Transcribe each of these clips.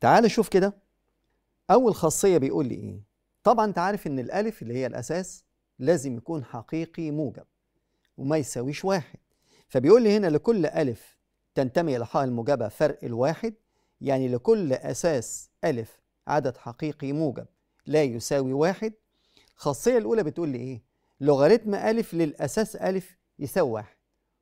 تعال شوف كده أول خاصية بيقول لي إيه طبعا أنت عارف إن الألف اللي هي الأساس لازم يكون حقيقي موجب وما يساويش واحد فبيقول لي هنا لكل ألف تنتمي إلى حاء الموجبة فرق الواحد يعني لكل أساس ألف عدد حقيقي موجب لا يساوي واحد الخاصية الأولى بتقول لي إيه لوغاريتم ألف للأساس ألف يساوي واحد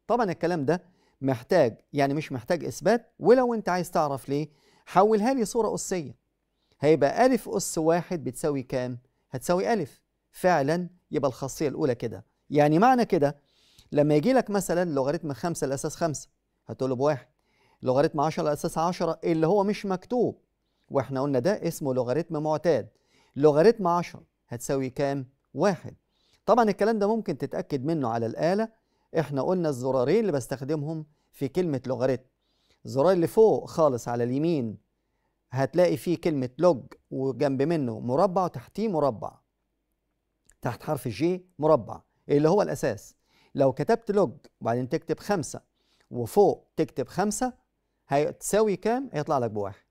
طبعا الكلام ده محتاج يعني مش محتاج إثبات ولو أنت عايز تعرف ليه حولها لي صورة أسية هيبقى ألف أس واحد بتساوي كام؟ هتساوي ألف فعلا يبقى الخاصية الأولى كده يعني معنى كده لما يجي لك مثلا لوغاريتم خمسة الأساس خمسة هتقول بواحد لوغاريتم 10 الأساس 10 اللي هو مش مكتوب واحنا قلنا ده اسمه لوغاريتم معتاد لوغاريتم 10 هتساوي كام؟ واحد طبعا الكلام ده ممكن تتأكد منه على الآلة احنا قلنا الزرارين اللي بستخدمهم في كلمة لوغاريتم الزرار اللي فوق خالص على اليمين هتلاقي فيه كلمة لوج وجنب منه مربع وتحتيه مربع تحت حرف جي مربع اللي هو الأساس لو كتبت لوج وبعدين تكتب خمسة وفوق تكتب خمسة هتساوي كام؟ هيطلع لك بواحد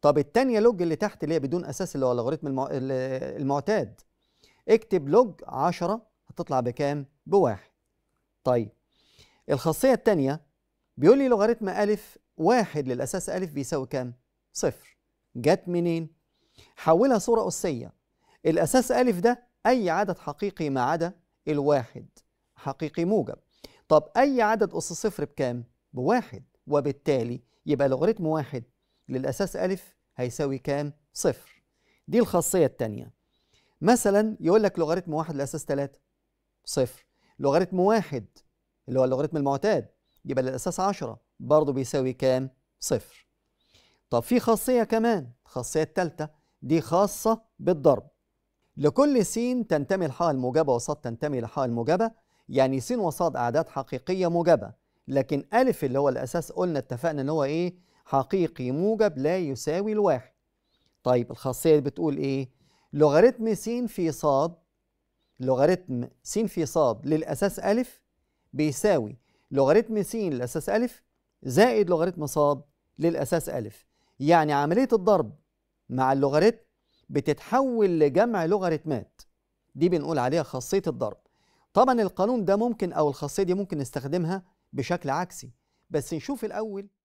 طب التانية لوج اللي تحت اللي هي بدون أساس اللي هو اللوغاريتم المع... المعتاد اكتب لوج عشرة هتطلع بكام؟ بواحد طيب الخاصية التانية بيقول لي لوغاريتم ألف واحد للأساس ألف بيساوي كام؟ صفر جت منين؟ حولها صورة أسية الأساس ألف ده أي عدد حقيقي ما عدا الواحد حقيقي موجب طب أي عدد أس صفر بكام؟ بواحد وبالتالي يبقى لوغاريتم واحد للأساس ألف هيساوي كام؟ صفر دي الخاصية التانية مثلا يقول لك لوغاريتم واحد للأساس ثلاثة صفر لوغاريتم واحد اللي هو اللوغاريتم المعتاد يبقى للأساس عشرة برضه بيساوي كام؟ صفر طب في خاصية كمان الخاصية الثالثة دي خاصة بالضرب لكل س تنتمي الحاء الموجبة وصاد تنتمي لحاء الموجبة يعني س وصاد أعداد حقيقية موجبة لكن أ اللي هو الأساس قلنا اتفقنا إن هو إيه حقيقي موجب لا يساوي الواحد طيب الخاصية دي بتقول إيه لوغاريتم س في صاد لوغاريتم س في صاد للأساس أ بيساوي لوغاريتم س للأساس أ زائد لوغاريتم صاد للأساس أ يعني عملية الضرب مع اللوغاريتم بتتحول لجمع لوغاريتمات دي بنقول عليها خاصية الضرب طبعا القانون ده ممكن أو الخاصية دي ممكن نستخدمها بشكل عكسي بس نشوف الأول